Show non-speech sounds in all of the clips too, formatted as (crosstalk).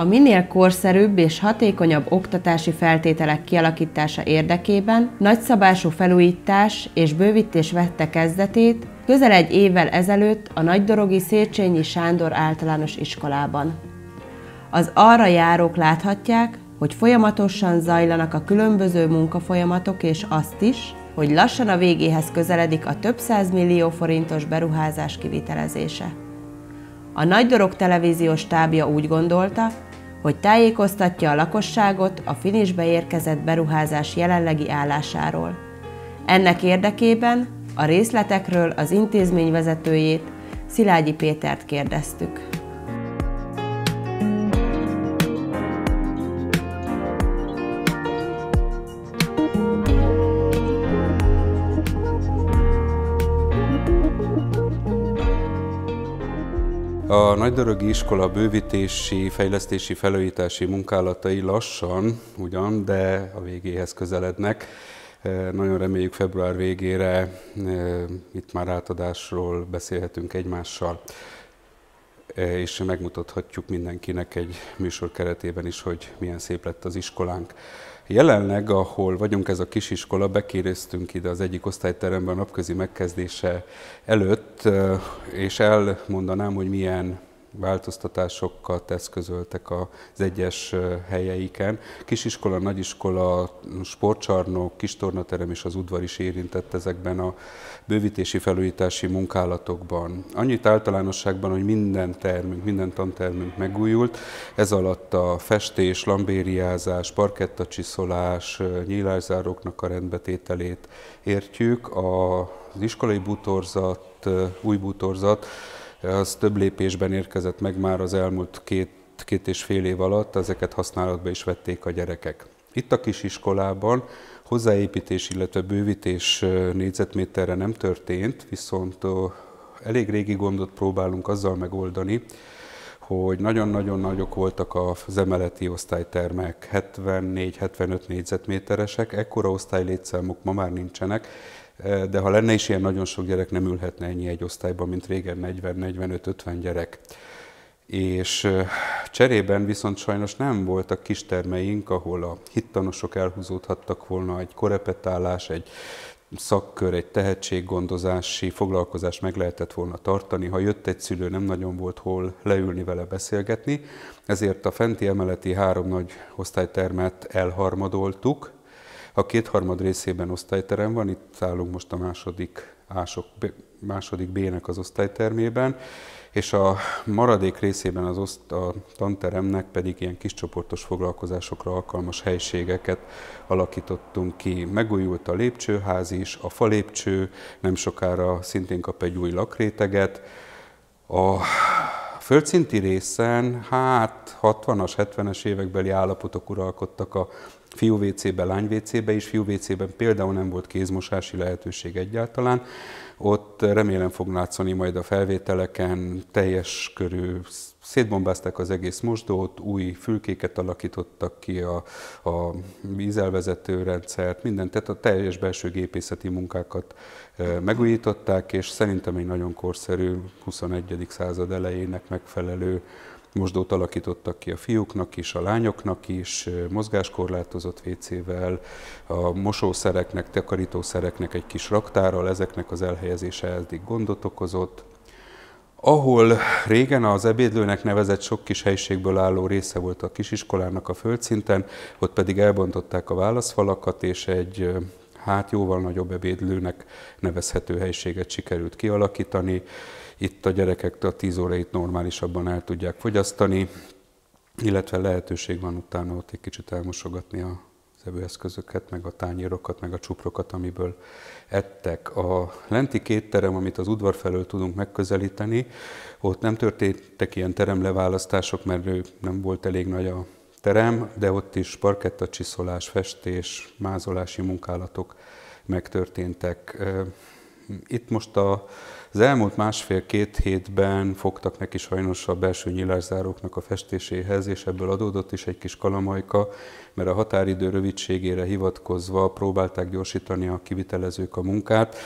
a minél korszerűbb és hatékonyabb oktatási feltételek kialakítása érdekében nagyszabású felújítás és bővítés vette kezdetét közel egy évvel ezelőtt a Nagydorogi Széchenyi Sándor általános iskolában. Az arra járók láthatják, hogy folyamatosan zajlanak a különböző munkafolyamatok és azt is, hogy lassan a végéhez közeledik a több millió forintos beruházás kivitelezése. A Nagy Dorog televíziós tábja úgy gondolta, hogy tájékoztatja a lakosságot a finisbe érkezett beruházás jelenlegi állásáról. Ennek érdekében a részletekről az intézmény vezetőjét, Szilágyi Pétert kérdeztük. nagydörögi iskola bővítési, fejlesztési, felújítási munkálatai lassan ugyan, de a végéhez közelednek. E, nagyon reméljük február végére e, itt már átadásról beszélhetünk egymással, e, és megmutathatjuk mindenkinek egy műsor keretében is, hogy milyen szép lett az iskolánk. Jelenleg, ahol vagyunk, ez a kisiskola, bekéreztünk ide az egyik osztályteremben a napközi megkezdése előtt, és elmondanám, hogy milyen változtatásokat eszközöltek az egyes helyeiken. Kisiskola, nagyiskola, sportcsarnok, kis tornaterem és az udvar is érintett ezekben a bővítési felújítási munkálatokban. Annyit általánosságban, hogy minden termünk, minden tantermünk megújult, ez alatt a festés, lambériázás, parkettacsiszolás, nyílászáróknak a rendbetételét értjük, az iskolai bútorzat, új bútorzat, az több lépésben érkezett meg már az elmúlt két, két és fél év alatt, ezeket használatba is vették a gyerekek. Itt a kisiskolában hozzáépítés, illetve bővítés négyzetméterre nem történt, viszont elég régi gondot próbálunk azzal megoldani, hogy nagyon-nagyon nagyok voltak az emeleti osztálytermek, 74-75 négyzetméteresek, ekkora osztálylétszámok ma már nincsenek, Eh, de ha lenne is ilyen, nagyon sok gyerek nem ülhetne ennyi egy osztályban, mint régen 40-45-50 gyerek. És eh, cserében viszont sajnos nem voltak termeink, ahol a hittanosok elhúzódhattak volna egy korepetálás, egy szakkör, egy tehetséggondozási foglalkozás meg lehetett volna tartani. Ha jött egy szülő, nem nagyon volt hol leülni vele beszélgetni, ezért a fenti emeleti három nagy osztálytermet elharmadoltuk, a kétharmad részében osztályterem van, itt állunk most a második, ások, második B-nek az osztálytermében, és a maradék részében az oszt, a tanteremnek pedig ilyen kis csoportos foglalkozásokra alkalmas helységeket alakítottunk ki. Megújult a lépcsőház is, a falépcső nem sokára szintén kap egy új lakréteget. A földszinti részen, hát 60-as, 70-es évekbeli állapotok uralkodtak a fiú WC-be, lány WC-be is, fiú WC-ben például nem volt kézmosási lehetőség egyáltalán. Ott eh, remélem fog látszani majd a felvételeken, teljes körű szétbombázták az egész mosdót, új fülkéket alakítottak ki a, a vízelvezető rendszert, mindent, tehát a teljes belső gépészeti munkákat eh, megújították, és szerintem egy nagyon korszerű 21. század elejének megfelelő Mosdót alakítottak ki a fiúknak is, a lányoknak is, mozgáskorlátozott vécével, a mosószereknek, takarítószereknek egy kis raktárral, ezeknek az elhelyezése eddig gondot okozott. Ahol régen az ebédlőnek nevezett sok kis helységből álló része volt a kisiskolának a földszinten, ott pedig elbontották a válaszfalakat, és egy hát jóval nagyobb ebédlőnek nevezhető helységet sikerült kialakítani. Itt a gyerekek a 10 órait normálisabban el tudják fogyasztani, illetve lehetőség van utána ott egy kicsit elmosogatni a evőeszközöket, meg a tányérokat, meg a csuprokat, amiből ettek. A lenti két terem, amit az udvar felől tudunk megközelíteni, ott nem történtek ilyen teremleválasztások, mert ő nem volt elég nagy a terem, de ott is parketta csiszolás, festés, mázolási munkálatok megtörténtek itt most a, az elmúlt másfél-két hétben fogtak neki sajnos a belső nyilászáróknak a festéséhez, és ebből adódott is egy kis kalamajka, mert a határidő rövidségére hivatkozva próbálták gyorsítani a kivitelezők a munkát,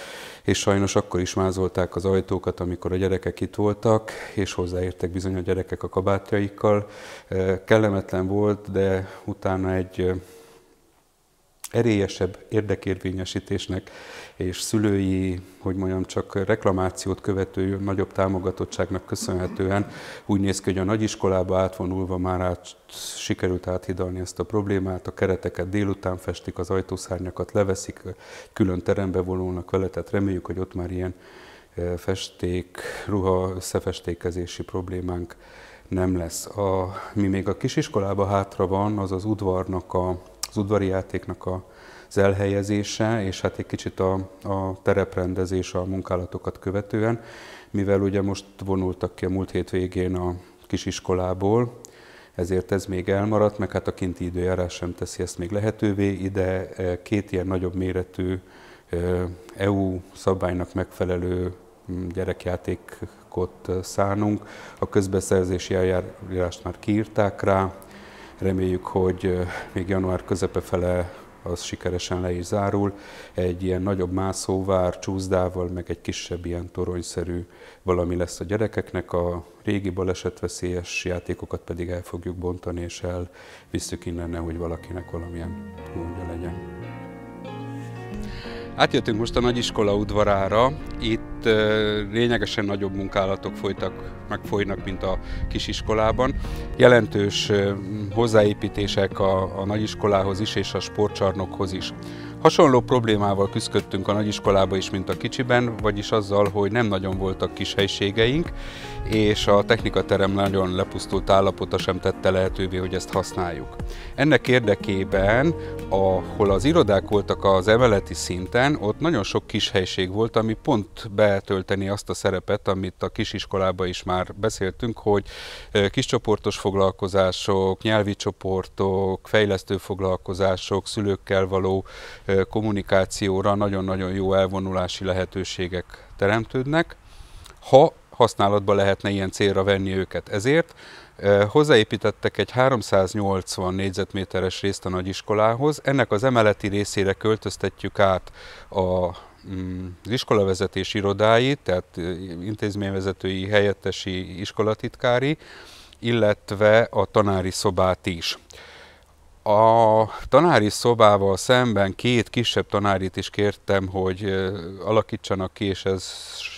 és sajnos akkor is mázolták az ajtókat, amikor a gyerekek itt voltak, és hozzáértek bizony a gyerekek a kabátjaikkal. Kellemetlen volt, de utána egy erélyesebb érdekérvényesítésnek és szülői, hogy mondjam, csak reklamációt követő nagyobb támogatottságnak köszönhetően úgy néz ki, hogy a nagyiskolába átvonulva már át, sikerült áthidalni ezt a problémát, a kereteket délután festik, az ajtószárnyakat leveszik, külön terembe vonulnak vele, tehát reméljük, hogy ott már ilyen e, festék, ruha összefestékezési problémánk nem lesz. A, mi még a kisiskolába hátra van, az az udvarnak a az udvari játéknak a, az elhelyezése, és hát egy kicsit a, a tereprendezés a munkálatokat követően, mivel ugye most vonultak ki a múlt hét végén a kisiskolából, ezért ez még elmaradt, meg hát a kinti időjárás sem teszi ezt még lehetővé. Ide e, két ilyen nagyobb méretű EU e szabálynak megfelelő mm, gyerekjátékot e, szánunk. A közbeszerzési eljárást már kiírták rá, Reméljük, hogy még január közepe fele az sikeresen le is zárul. Egy ilyen nagyobb mászóvár csúszdával, meg egy kisebb ilyen toronyszerű valami lesz a gyerekeknek. A régi balesetveszélyes játékokat pedig el fogjuk bontani, és elvisszük innen, hogy valakinek valamilyen gondja legyen. Átjöttünk most a nagyiskola udvarára, itt lényegesen nagyobb munkálatok folytak, meg folynak, mint a kisiskolában. Jelentős hozzáépítések a, a nagyiskolához is és a sportcsarnokhoz is. Hasonló problémával küzdöttünk a nagyiskolába is, mint a kicsiben, vagyis azzal, hogy nem nagyon voltak kis helységeink, és a technikaterem nagyon lepusztult állapota sem tette lehetővé, hogy ezt használjuk. Ennek érdekében, ahol az irodák voltak az emeleti szinten, ott nagyon sok kis helység volt, ami pont betölteni azt a szerepet, amit a kisiskolában is már beszéltünk, hogy kiscsoportos foglalkozások, nyelvi csoportok, fejlesztő foglalkozások, szülőkkel való kommunikációra nagyon-nagyon jó elvonulási lehetőségek teremtődnek, ha használatba lehetne ilyen célra venni őket. Ezért Hozzáépítettek egy 380 négyzetméteres részt a nagyiskolához, ennek az emeleti részére költöztetjük át a mm, az iskolavezetés irodái, tehát intézményvezetői, helyettesi, iskolatitkári, illetve a tanári szobát is. A tanári szobával szemben két kisebb tanárit is kértem, hogy alakítsanak ki, és ez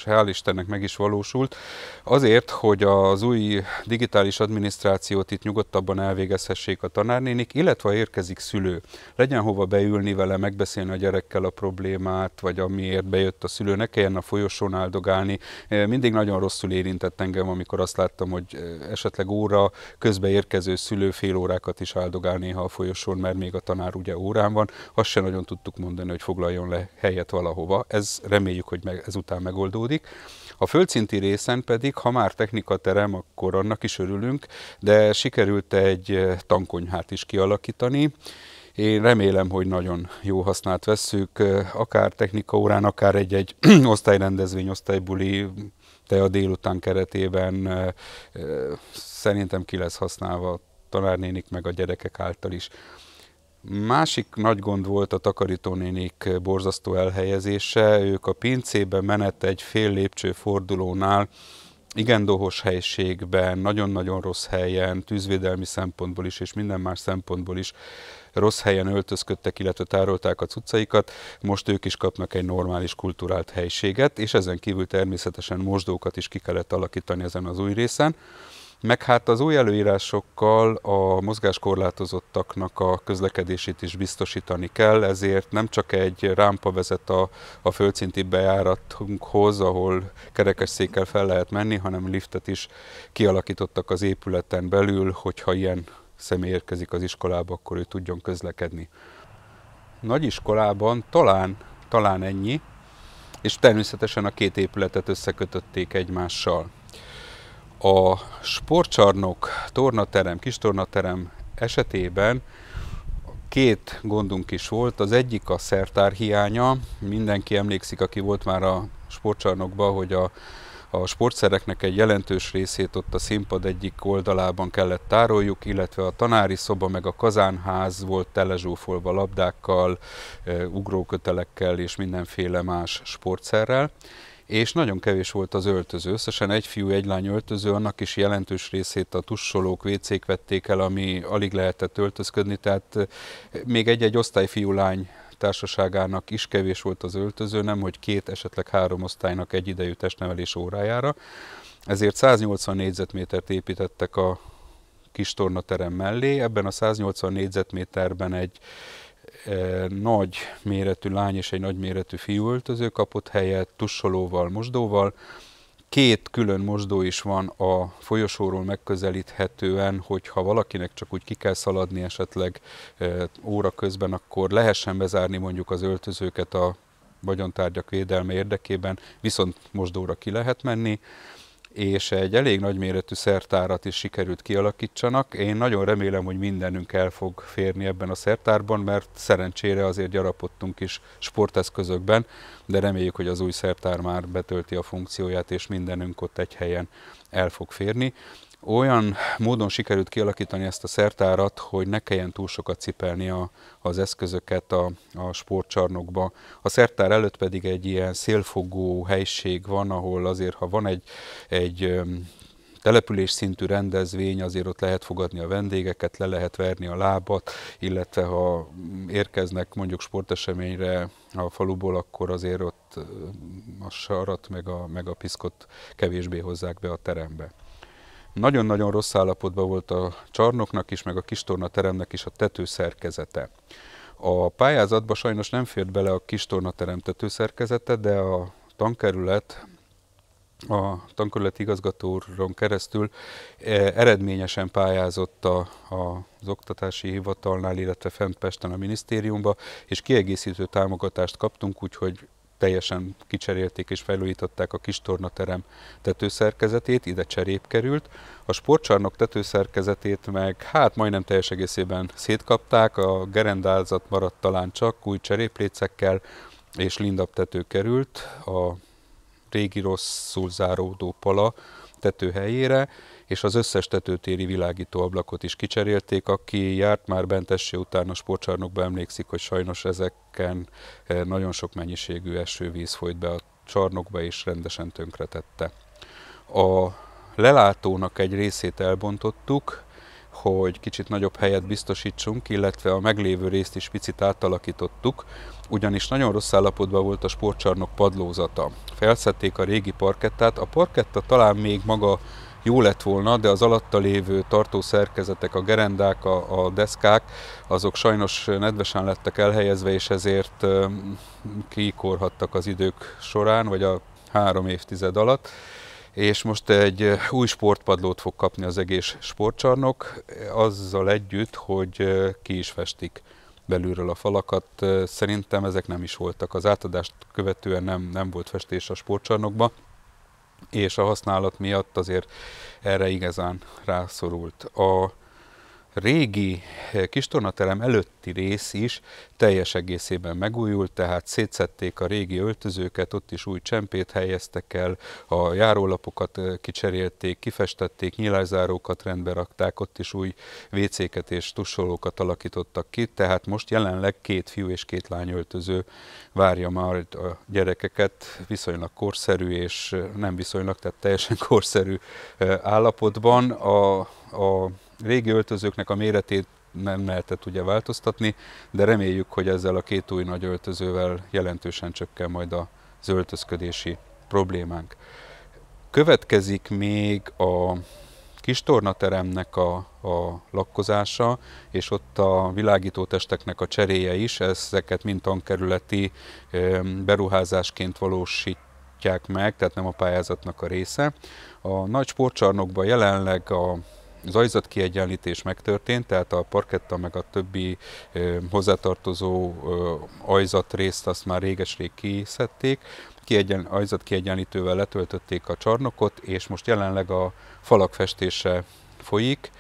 hál' Istennek meg is valósult. Azért, hogy az új digitális adminisztrációt itt nyugodtabban elvégezhessék a tanárnénik, illetve érkezik szülő. Legyen hova beülni vele, megbeszélni a gyerekkel a problémát, vagy amiért bejött a szülő, ne kelljen a folyosón áldogálni. Mindig nagyon rosszul érintett engem, amikor azt láttam, hogy esetleg óra közbe érkező szülő fél órákat is áldogálni, ha a folyosón, mert még a tanár ugye órán van, azt se nagyon tudtuk mondani, hogy foglaljon le helyet valahova. Ez reméljük, hogy meg, ezután megoldódik. A földszinti részen pedig, ha már technika terem, akkor annak is örülünk, de sikerült egy eh, tankonyhát is kialakítani, én remélem, hogy nagyon jó hasznát vesszük, eh, akár technika órán, akár egy-egy (clears throat) osztályrendezvény, osztálybuli, te a délután keretében eh, szerintem ki lesz használva tanárnénik, meg a gyerekek által is. Másik nagy gond volt a takarítónénik borzasztó elhelyezése. Ők a pincébe menet egy fél lépcső fordulónál igen dohos helységben, nagyon-nagyon rossz helyen, tűzvédelmi szempontból is, és minden más szempontból is rossz helyen öltözködtek, illetve tárolták a cuccaikat, most ők is kapnak egy normális kulturált helységet, és ezen kívül természetesen mosdókat is ki kellett alakítani ezen az új részen meg hát az új előírásokkal a mozgáskorlátozottaknak a közlekedését is biztosítani kell, ezért nem csak egy rámpa vezet a, a földszinti bejáratunkhoz, ahol kerekesszékkel fel lehet menni, hanem liftet is kialakítottak az épületen belül, hogyha ilyen személy érkezik az iskolába, akkor ő tudjon közlekedni. Nagy iskolában talán, talán ennyi, és természetesen a két épületet összekötötték egymással. A sportcsarnok, tornaterem, kis tornaterem esetében két gondunk is volt. Az egyik a szertár hiánya. Mindenki emlékszik, aki volt már a sportcsarnokban, hogy a, a sportszereknek egy jelentős részét ott a színpad egyik oldalában kellett tároljuk, illetve a tanári szoba meg a kazánház volt telezsúfolva labdákkal, e, ugrókötelekkel és mindenféle más sportszerrel és nagyon kevés volt az öltöző. Összesen egy fiú, egy lány öltöző, annak is jelentős részét a tussolók, vécék vették el, ami alig lehetett öltözködni, tehát még egy-egy osztályfiú-lány társaságának is kevés volt az öltöző, nem hogy két, esetleg három osztálynak egy idejű testnevelés órájára. Ezért 180 négyzetmétert építettek a kis tornaterem mellé. Ebben a 180 négyzetméterben egy nagy méretű lány és egy nagy méretű fiú öltöző kapott helyet, tussolóval, mosdóval. Két külön mosdó is van a folyosóról megközelíthetően, hogyha valakinek csak úgy ki kell szaladni esetleg óra közben, akkor lehessen bezárni mondjuk az öltözőket a vagyontárgyak védelme érdekében, viszont mosdóra ki lehet menni és egy elég nagyméretű szertárat is sikerült kialakítsanak. Én nagyon remélem, hogy mindenünk el fog férni ebben a szertárban, mert szerencsére azért gyarapodtunk is sporteszközökben, de reméljük, hogy az új szertár már betölti a funkcióját, és mindenünk ott egy helyen el fog férni olyan módon sikerült kialakítani ezt a szertárat, hogy ne kelljen túl sokat cipelni a, az eszközöket a, a sportcsarnokba. A szertár előtt pedig egy ilyen szélfogó helység van, ahol azért, ha van egy, egy település szintű rendezvény, azért ott lehet fogadni a vendégeket, le lehet verni a lábat, illetve ha érkeznek mondjuk sporteseményre a faluból, akkor azért ott a sarat meg a, meg a piszkot kevésbé hozzák be a terembe. Nagyon-nagyon rossz állapotban volt a csarnoknak is, meg a kistorna teremnek is a tetőszerkezete. A pályázatba sajnos nem fért bele a kistorna terem tetőszerkezete, de a tankerület a tankerület igazgatóron keresztül e, eredményesen pályázott a, a, az oktatási hivatalnál, illetve fent Pesten a minisztériumba, és kiegészítő támogatást kaptunk, úgyhogy teljesen kicserélték és felújították a kis tornaterem tetőszerkezetét, ide cserép került. A sportcsarnok tetőszerkezetét meg hát majdnem teljes egészében szétkapták, a gerendázat maradt talán csak új cseréplécekkel, és lindabb tető került, a régi rosszul záródó pala, tető helyére, és az összes tetőtéri világító ablakot is kicserélték. Aki járt már bentessé után a sportcsarnokba emlékszik, hogy sajnos ezeken eh, nagyon sok mennyiségű esővíz folyt be a csarnokba, és rendesen tönkretette. A lelátónak egy részét elbontottuk, hogy kicsit nagyobb helyet biztosítsunk, illetve a meglévő részt is picit átalakítottuk, ugyanis nagyon rossz állapotban volt a sportcsarnok padlózata. Felszették a régi parkettát, a parketta talán még maga jó lett volna, de az alatta lévő tartó szerkezetek, a gerendák, a, a deszkák, azok sajnos nedvesen lettek elhelyezve, és ezért kikorhattak az idők során, vagy a három évtized alatt és most egy eh, új sportpadlót fog kapni az egész sportcsarnok, eh, azzal együtt, hogy eh, ki is festik belülről a falakat. Szerintem ezek nem is voltak. Az átadást követően nem, nem volt festés a sportcsarnokba, és a használat miatt azért erre igazán rászorult. A régi eh, kistornaterem előtti rész is teljes egészében megújult, tehát szétszették a régi öltözőket, ott is új csempét helyeztek el, a járólapokat eh, kicserélték, kifestették, nyilázárókat rendbe rakták, ott is új vécéket és tussolókat alakítottak ki, tehát most jelenleg két fiú és két lány öltöző várja már a gyerekeket viszonylag korszerű és eh, nem viszonylag, tehát teljesen (laughs) korszerű állapotban. A, a régi öltözőknek a méretét nem lehetett ugye változtatni, de reméljük, hogy ezzel a két új nagy öltözővel jelentősen csökken majd a öltözködési problémánk. Következik még a kis tornateremnek a, a lakkozása, és ott a világító testeknek a cseréje is, ezeket mind tankerületi beruházásként valósít meg, tehát nem a pályázatnak a része. A nagy sportcsarnokban jelenleg a zajzat kiegyenlítés megtörtént, tehát a parketta meg a többi hozzátartozó ajzat részt azt már réges-rég kiszedték, kiegyen, ajzat kiegyenlítővel letöltötték a csarnokot, és most jelenleg a falak festése folyik.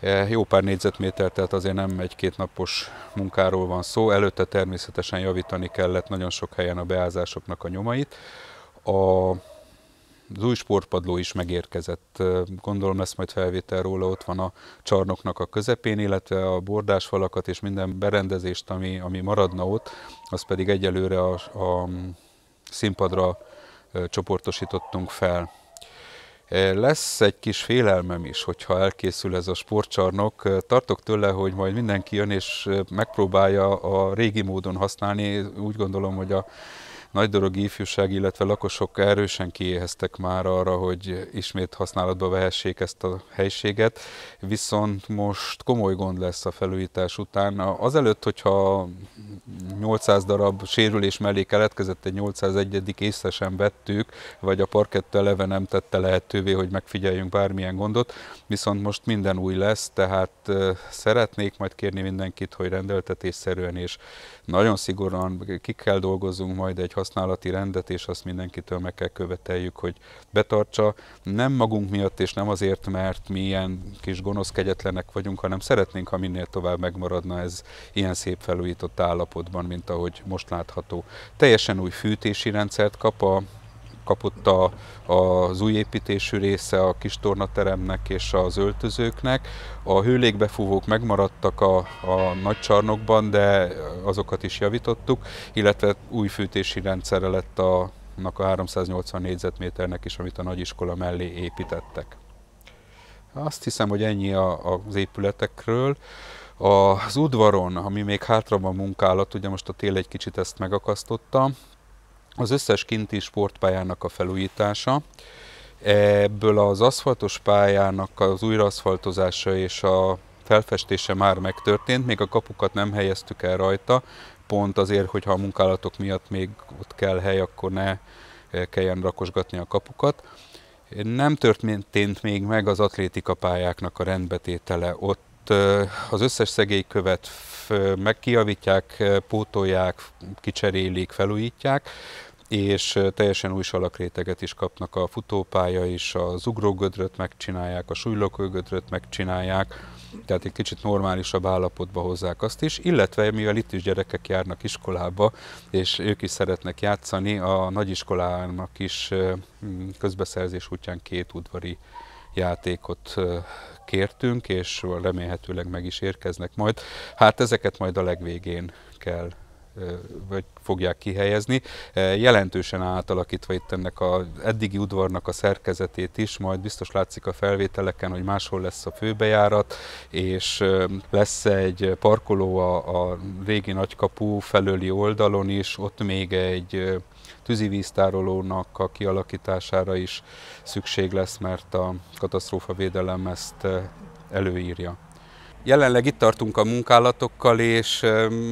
E, jó pár négyzetméter, tehát azért nem egy-két napos munkáról van szó. Előtte természetesen javítani kellett nagyon sok helyen a beázásoknak a nyomait. A az új sportpadló is megérkezett. Gondolom lesz majd felvétel róla, ott van a csarnoknak a közepén, illetve a bordásfalakat és minden berendezést, ami, ami maradna ott, az pedig egyelőre a, a színpadra csoportosítottunk fel. Lesz egy kis félelmem is, hogyha elkészül ez a sportcsarnok. Tartok tőle, hogy majd mindenki jön és megpróbálja a régi módon használni. Úgy gondolom, hogy a nagy dolog ifjúság, illetve lakosok erősen kiéheztek már arra, hogy ismét használatba vehessék ezt a helységet, viszont most komoly gond lesz a felújítás után. Azelőtt, hogyha 800 darab sérülés mellé keletkezett egy 801. észre sem vettük, vagy a parkett eleve nem tette lehetővé, hogy megfigyeljünk bármilyen gondot, viszont most minden új lesz, tehát eh, szeretnék majd kérni mindenkit, hogy rendeltetésszerűen és nagyon szigorúan ki kell dolgozunk majd egy használati rendet, és azt mindenkitől meg kell követeljük, hogy betartsa. Nem magunk miatt, és nem azért, mert mi ilyen kis gonosz kegyetlenek vagyunk, hanem szeretnénk, ha minél tovább megmaradna ez ilyen szép felújított állapotban, mint ahogy most látható. Teljesen új fűtési rendszert kap a kapott a, az új építésű része a kis tornateremnek és az öltözőknek. A hőlégbefúvók megmaradtak a, a nagy csarnokban, de azokat is javítottuk, illetve új fűtési rendszerre lett a, a 380 négyzetméternek is, amit a nagyiskola mellé építettek. Azt hiszem, hogy ennyi a, az épületekről. Az udvaron, ami még hátra van munkálat, ugye most a tél egy kicsit ezt megakasztotta, az összes kinti sportpályának a felújítása, Ebből az aszfaltos pályának az újraaszfaltozása és a felfestése már megtörtént, még a kapukat nem helyeztük el rajta, pont azért, hogyha a munkálatok miatt még ott kell hely, akkor ne eh, kelljen rakosgatni a kapukat. Nem történt még meg az atlétika pályáknak a rendbetétele. Ott eh, az összes szegélykövet megkiavítják, eh, pótolják, kicserélik, felújítják és teljesen új salakréteget is kapnak a futópálya is, az ugrógödröt megcsinálják, a súlylökőgödröt megcsinálják, tehát egy kicsit normálisabb állapotba hozzák azt is, illetve mivel itt is gyerekek járnak iskolába, és ők is szeretnek játszani, a nagyiskolának is közbeszerzés útján két udvari játékot kértünk, és remélhetőleg meg is érkeznek majd. Hát ezeket majd a legvégén kell vagy fogják kihelyezni, jelentősen átalakítva itt ennek a eddigi udvarnak a szerkezetét is, majd biztos látszik a felvételeken, hogy máshol lesz a főbejárat, és lesz egy parkoló a, a régi nagykapu felőli oldalon is, ott még egy tűzivíztárolónak a kialakítására is szükség lesz, mert a katasztrófavédelem ezt előírja. Jelenleg itt tartunk a munkálatokkal, és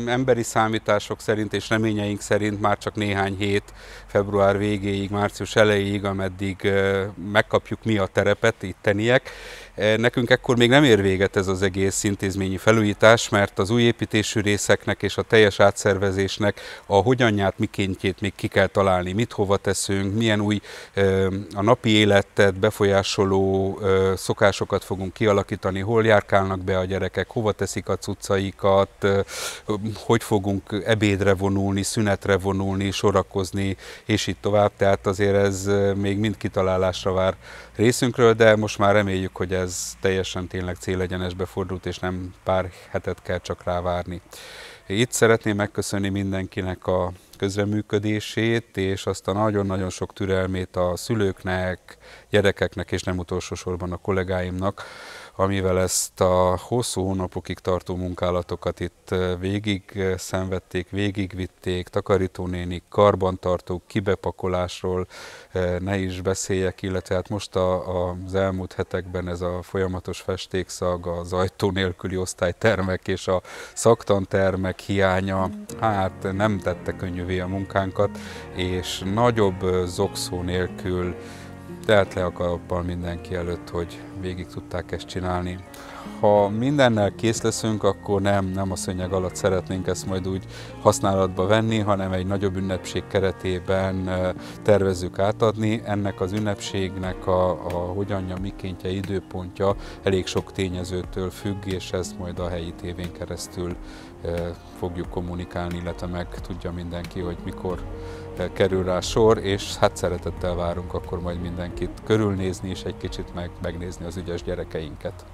emberi számítások szerint és reményeink szerint már csak néhány hét, február végéig, március elejéig, ameddig eh, megkapjuk mi a terepet, itteniek, Eh, nekünk ekkor még nem ér véget ez az egész intézményi felújítás, mert az új építésű részeknek és a teljes átszervezésnek a hogyanját, mikéntjét még ki kell találni, mit hova teszünk, milyen új eh, a napi életet befolyásoló eh, szokásokat fogunk kialakítani, hol járkálnak be a gyerekek, hova teszik a cuccaikat, hogy fogunk ebédre vonulni, szünetre vonulni, sorakozni, és itt tovább. Tehát azért ez még mind kitalálásra vár részünkről, de most már reméljük, hogy ez ez teljesen tényleg célegyenesbe fordult, és nem pár hetet kell csak rávárni. Itt szeretném megköszönni mindenkinek a közreműködését, és azt a nagyon-nagyon sok türelmét a szülőknek, gyerekeknek, és nem utolsó sorban a kollégáimnak, amivel ezt a hosszú hónapokig tartó munkálatokat itt végig szenvedték, végigvitték, takarítónénik, karbantartók, kibepakolásról ne is beszéljek, illetve hát most a, a, az elmúlt hetekben ez a folyamatos festékszag, az ajtó nélküli osztálytermek és a szaktantermek hiánya, hát nem tette könnyűvé a munkánkat, és nagyobb zokszó nélkül telt le a kalappal mindenki előtt, hogy végig tudták ezt csinálni. Ha mindennel kész leszünk, akkor nem, nem a szönyeg alatt szeretnénk ezt majd úgy használatba venni, hanem egy nagyobb ünnepség keretében tervezzük átadni. Ennek az ünnepségnek a, a hogyanja, mikéntje, időpontja elég sok tényezőtől függ, és ezt majd a helyi tévén keresztül fogjuk kommunikálni, illetve meg tudja mindenki, hogy mikor kerül rá sor, és hát szeretettel várunk akkor majd mindenkit körülnézni, és egy kicsit meg, megnézni az ügyes gyerekeinket.